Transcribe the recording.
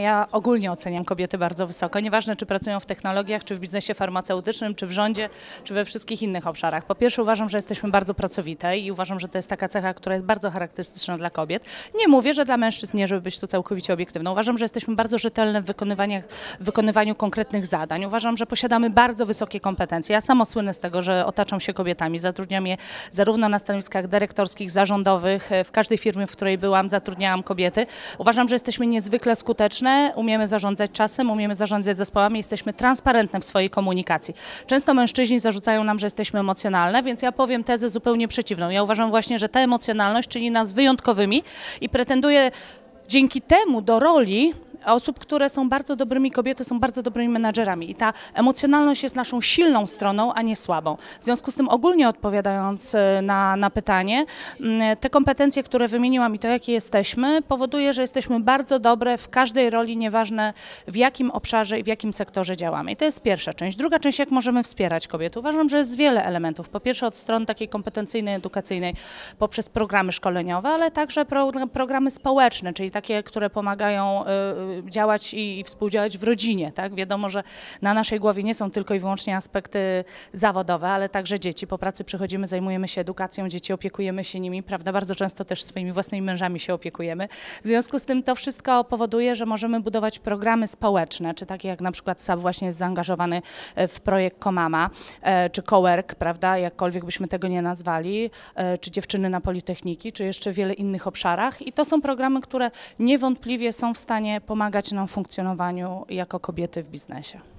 Ja ogólnie oceniam kobiety bardzo wysoko, nieważne czy pracują w technologiach, czy w biznesie farmaceutycznym, czy w rządzie, czy we wszystkich innych obszarach. Po pierwsze uważam, że jesteśmy bardzo pracowite i uważam, że to jest taka cecha, która jest bardzo charakterystyczna dla kobiet. Nie mówię, że dla mężczyzn nie, żeby być tu całkowicie obiektywną. Uważam, że jesteśmy bardzo rzetelne w, w wykonywaniu konkretnych zadań. Uważam, że posiadamy bardzo wysokie kompetencje. Ja samo słynę z tego, że otaczam się kobietami. Zatrudniam je zarówno na stanowiskach dyrektorskich, zarządowych, e, w każdej firmie, w której byłam, zatrudniałam kobiety. Uważam, że jesteśmy niezwykle skuteczne elastyczne, umiemy zarządzać czasem, umiemy zarządzać zespołami, jesteśmy transparentne w swojej komunikacji. Często mężczyźni zarzucają nam, że jesteśmy emocjonalne, więc ja powiem tezę zupełnie przeciwną. Ja uważam właśnie, że ta emocjonalność czyni nas wyjątkowymi i pretenduje dzięki temu do roli osób, które są bardzo dobrymi kobiety, są bardzo dobrymi menadżerami i ta emocjonalność jest naszą silną stroną, a nie słabą. W związku z tym ogólnie odpowiadając e, na, na pytanie, mm, e, te kompetencje, które wymieniłam i to, jakie jesteśmy, powoduje, że jesteśmy bardzo dobre w każdej roli, nieważne w jakim obszarze i w jakim sektorze działamy. I to jest pierwsza część. Druga część, jak możemy wspierać kobiety. Uważam, że jest wiele elementów. Po pierwsze od strony takiej kompetencyjnej, edukacyjnej, poprzez programy szkoleniowe, ale także pro, programy społeczne, czyli takie, które pomagają e, działać i, współdziałać w rodzinie. Tak? Wiadomo, że na naszej głowie nie są tylko i wyłącznie aspekty zawodowe, ale także dzieci. Po pracy przychodzimy, zajmujemy się edukacją dzieci, opiekujemy się nimi, prawda? Bardzo często też swoimi własnymi mężami się opiekujemy. W związku z tym to wszystko powoduje, że możemy budować programy społeczne, czy takie jak na przykład SAP właśnie jest zaangażowany e, w projekt Komama, e, czy Cowork, prawda, jakkolwiek byśmy tego nie nazwali, e, czy Dziewczyny na Politechniki, czy jeszcze wiele innych obszarach i to są programy, które niewątpliwie są w stanie pomóc pomagać nam w funkcjonowaniu jako kobiety w biznesie.